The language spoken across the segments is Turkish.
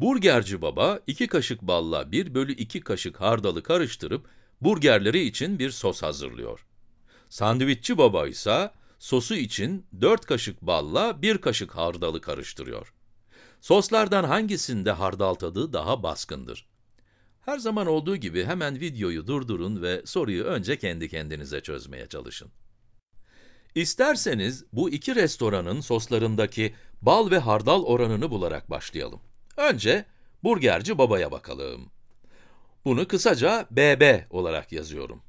Burgerci baba iki kaşık balla bir bölü iki kaşık hardalı karıştırıp burgerleri için bir sos hazırlıyor. Sandviççi baba ise sosu için dört kaşık balla bir kaşık hardalı karıştırıyor. Soslardan hangisinde hardal tadı daha baskındır? Her zaman olduğu gibi hemen videoyu durdurun ve soruyu önce kendi kendinize çözmeye çalışın. İsterseniz bu iki restoranın soslarındaki bal ve hardal oranını bularak başlayalım. Önce burgerci babaya bakalım. Bunu kısaca BB olarak yazıyorum.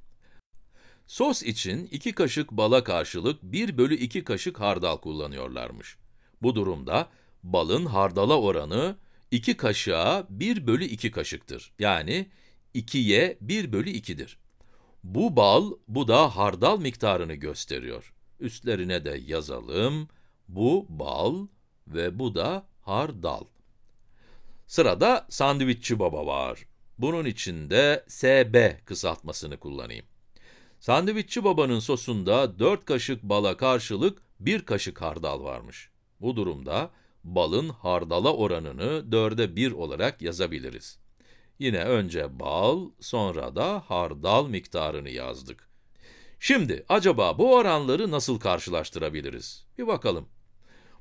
Sos için 2 kaşık bala karşılık 1 bölü 2 kaşık hardal kullanıyorlarmış. Bu durumda balın hardala oranı 2 kaşığa 1 bölü 2 kaşıktır. Yani 2'ye 1 bölü 2'dir. Bu bal, bu da hardal miktarını gösteriyor. Üstlerine de yazalım. Bu bal ve bu da hardal. Sırada sandviççi baba var. Bunun için de SB kısaltmasını kullanayım. Sandviççi babanın sosunda 4 kaşık bala karşılık 1 kaşık hardal varmış. Bu durumda balın hardala oranını 4'e 1 olarak yazabiliriz. Yine önce bal, sonra da hardal miktarını yazdık. Şimdi acaba bu oranları nasıl karşılaştırabiliriz? Bir bakalım.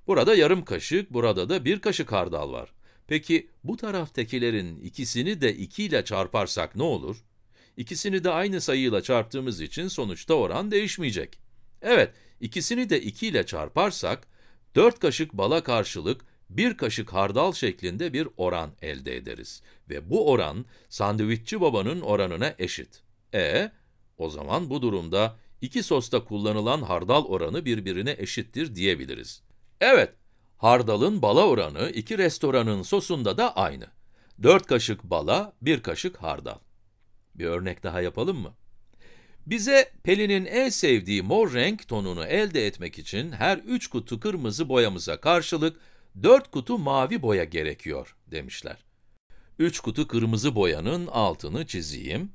Burada yarım kaşık, burada da bir kaşık hardal var. Peki bu taraftakilerin ikisini de 2 ile çarparsak ne olur? İkisini de aynı sayıyla çarptığımız için sonuçta oran değişmeyecek. Evet, ikisini de 2 ile çarparsak 4 kaşık bala karşılık 1 kaşık hardal şeklinde bir oran elde ederiz. Ve bu oran sandviççi babanın oranına eşit. E, o zaman bu durumda iki sosta kullanılan hardal oranı birbirine eşittir diyebiliriz. Evet, Hardalın bala oranı iki restoranın sosunda da aynı. 4 kaşık bala, 1 kaşık hardal. Bir örnek daha yapalım mı? Bize Pelin'in en sevdiği mor renk tonunu elde etmek için her 3 kutu kırmızı boyamıza karşılık 4 kutu mavi boya gerekiyor demişler. 3 kutu kırmızı boyanın altını çizeyim.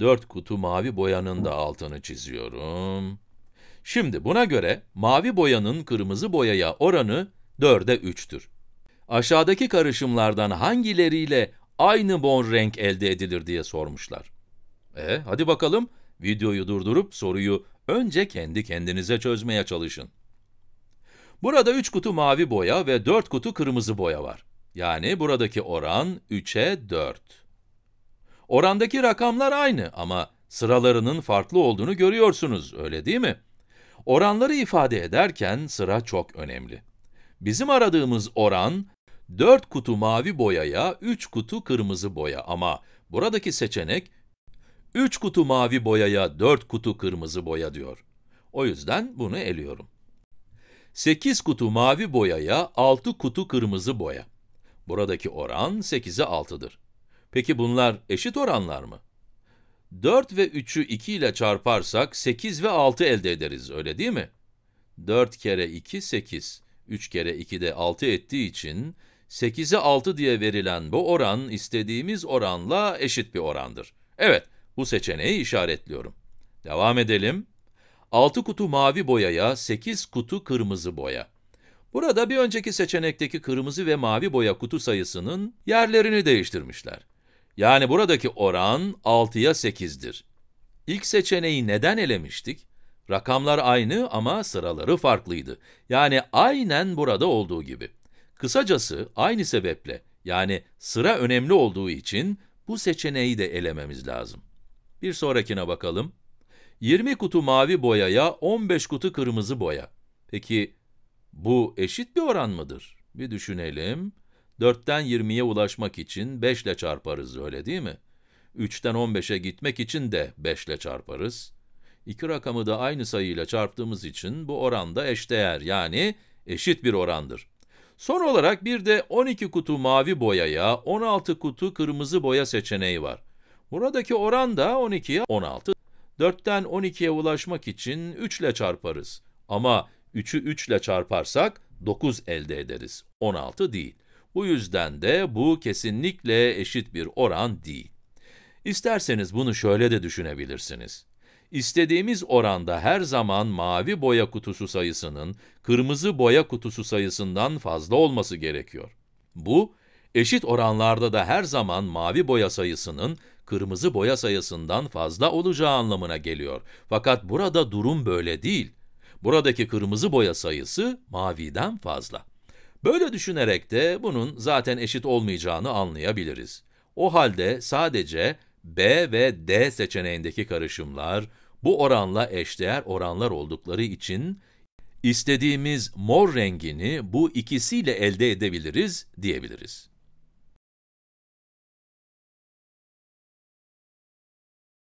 4 kutu mavi boyanın da altını çiziyorum. Şimdi buna göre mavi boyanın kırmızı boyaya oranı 4'e 3'tür. Aşağıdaki karışımlardan hangileriyle aynı bon renk elde edilir diye sormuşlar. E hadi bakalım videoyu durdurup soruyu önce kendi kendinize çözmeye çalışın. Burada 3 kutu mavi boya ve 4 kutu kırmızı boya var. Yani buradaki oran 3'e 4. Orandaki rakamlar aynı ama sıralarının farklı olduğunu görüyorsunuz, öyle değil mi? Oranları ifade ederken sıra çok önemli. Bizim aradığımız oran 4 kutu mavi boyaya 3 kutu kırmızı boya ama buradaki seçenek 3 kutu mavi boyaya 4 kutu kırmızı boya diyor. O yüzden bunu eliyorum. 8 kutu mavi boyaya 6 kutu kırmızı boya. Buradaki oran 8'e 6'dır. Peki bunlar eşit oranlar mı? 4 ve 3'ü 2 ile çarparsak 8 ve 6 elde ederiz, öyle değil mi? 4 kere 2, 8. 3 kere 2 de 6 ettiği için 8'e 6 diye verilen bu oran istediğimiz oranla eşit bir orandır. Evet, bu seçeneği işaretliyorum. Devam edelim. 6 kutu mavi boyaya, 8 kutu kırmızı boya. Burada bir önceki seçenekteki kırmızı ve mavi boya kutu sayısının yerlerini değiştirmişler. Yani buradaki oran 6'ya 8'dir. İlk seçeneği neden elemiştik? Rakamlar aynı ama sıraları farklıydı. Yani aynen burada olduğu gibi. Kısacası aynı sebeple, yani sıra önemli olduğu için bu seçeneği de elememiz lazım. Bir sonrakine bakalım. 20 kutu mavi boyaya 15 kutu kırmızı boya. Peki bu eşit bir oran mıdır? Bir düşünelim. 4'ten 20'ye ulaşmak için 5 ile çarparız, öyle değil mi? 3'ten 15'e gitmek için de 5 ile çarparız. İki rakamı da aynı sayıyla çarptığımız için bu oranda eşdeğer, yani eşit bir orandır. Son olarak bir de 12 kutu mavi boyaya, 16 kutu kırmızı boya seçeneği var. Buradaki oran da 12'ye 16. 4'ten 12'ye ulaşmak için 3 ile çarparız. Ama 3'ü 3 ile çarparsak 9 elde ederiz, 16 değil. Bu yüzden de bu kesinlikle eşit bir oran değil. İsterseniz bunu şöyle de düşünebilirsiniz. İstediğimiz oranda her zaman mavi boya kutusu sayısının kırmızı boya kutusu sayısından fazla olması gerekiyor. Bu, eşit oranlarda da her zaman mavi boya sayısının kırmızı boya sayısından fazla olacağı anlamına geliyor. Fakat burada durum böyle değil. Buradaki kırmızı boya sayısı maviden fazla. Böyle düşünerek de bunun zaten eşit olmayacağını anlayabiliriz. O halde sadece B ve D seçeneğindeki karışımlar bu oranla eşdeğer oranlar oldukları için istediğimiz mor rengini bu ikisiyle elde edebiliriz diyebiliriz.